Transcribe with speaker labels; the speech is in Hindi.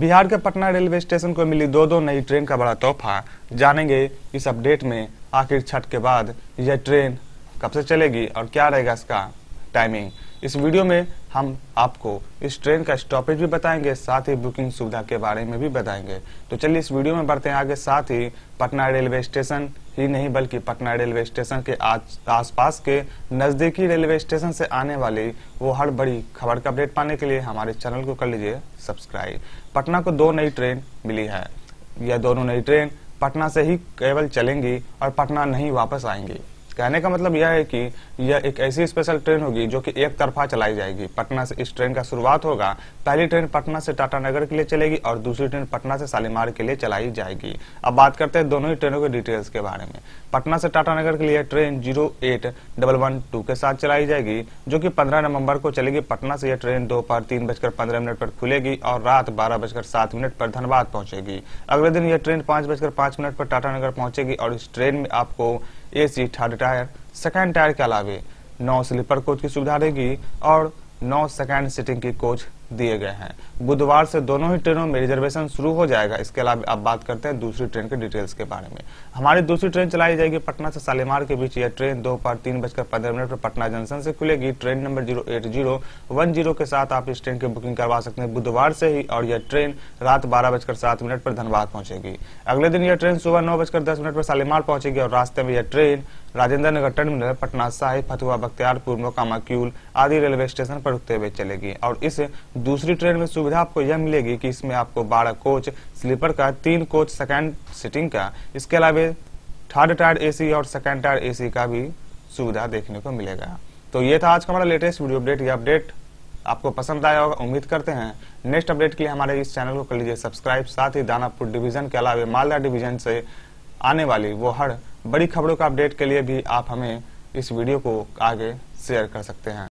Speaker 1: बिहार के पटना रेलवे स्टेशन को मिली दो दो नई ट्रेन का बड़ा तोहफा जानेंगे इस अपडेट में आखिर छठ के बाद यह ट्रेन कब से चलेगी और क्या रहेगा इसका टाइमिंग इस वीडियो में हम आपको इस ट्रेन का स्टॉपेज भी बताएंगे साथ ही बुकिंग सुविधा के बारे में भी बताएंगे तो चलिए इस वीडियो में बढ़ते हैं आगे साथ ही पटना रेलवे स्टेशन ही नहीं बल्कि पटना रेलवे स्टेशन के आसपास के नज़दीकी रेलवे स्टेशन से आने वाली वो हर बड़ी खबर का अपडेट पाने के लिए हमारे चैनल को कर लीजिए सब्सक्राइब पटना को दो नई ट्रेन मिली है यह दोनों नई ट्रेन पटना से ही केवल चलेंगी और पटना नहीं वापस आएंगी कहने का मतलब यह है कि यह एक ऐसी स्पेशल ट्रेन होगी जो कि एक तरफा चलाई जाएगी पटना से इस ट्रेन का शुरुआत होगा पहली ट्रेन पटना से टाटानगर के लिए चलेगी और दूसरी ट्रेन पटना से शालीमार के लिए चलाई जाएगी अब बात करते हैं दोनों ही ट्रेनों के डिटेल्स के बारे में पटना से टाटानगर के लिए train zero eight double one two के साथ चलाई जाएगी जो की पंद्रह नवम्बर को चलेगी पटना से यह ट्रेन दोपहर तीन बजकर पंद्रह मिनट पर खुलेगी और रात बारह बजकर सात मिनट पर धनबाद पहुंचेगी अगले दिन यह ट्रेन पांच बजकर पांच मिनट पर टाटानगर पहुंचेगी और इस ट्रेन में आपको AC third tier second tier के अलावे नौ स्लीपर कोच की सुविधा रहेगी और नौ सेकेंड सिटिंग के कोच दिए गए हैं बुधवार से दोनों ही ट्रेनों में रिजर्वेशन शुरू हो जाएगा इसके अलावा अब बात करते हैं दूसरी ट्रेन के डिटेल्स के बारे में हमारी दूसरी ट्रेन चलाई जाएगी पटना से सालेमार के बीच यह ट्रेन दोपहर तीन बजकर पंद्रह मिनट पर पटना जंक्शन से खुलेगी train number zero eight zero one zero के साथ आप इस ट्रेन की बुकिंग करवा सकते हैं बुधवार से ही और यह ट्रेन रात बारह बजकर सात मिनट पर धनबाद पहुंचेगी अगले दिन यह ट्रेन सुबह नौ बजकर दस मिनट पर सालेमार पहुंचेगी और रास्ते में यह ट्रेन राजेंद्र नगर टर्मिनल पटना साहिब फतुहा बख्तियारपुर मोकामा क्यूल आदि रेलवे स्टेशन पर रुकते हुए चलेगी और इस दूसरी ट्रेन में सुविधा आपको यह मिलेगी कि इसमें आपको 12 कोच स्लीपर का तीन कोच सेकेंड सीटिंग का इसके अलावा थर्ड टायर एसी और सेकेंड टायर एसी का भी सुविधा देखने को मिलेगा तो ये था आज का हमारा लेटेस्ट वीडियो अपडेट ये अपडेट आपको पसंद आया होगा उम्मीद करते हैं नेक्स्ट अपडेट के लिए हमारे इस चैनल को कर लीजिए सब्सक्राइब साथ ही दानापुर डिवीजन के अलावा मालदा डिवीजन से आने वाली वो हर बड़ी खबरों का अपडेट के लिए भी आप हमें इस वीडियो को आगे शेयर कर सकते हैं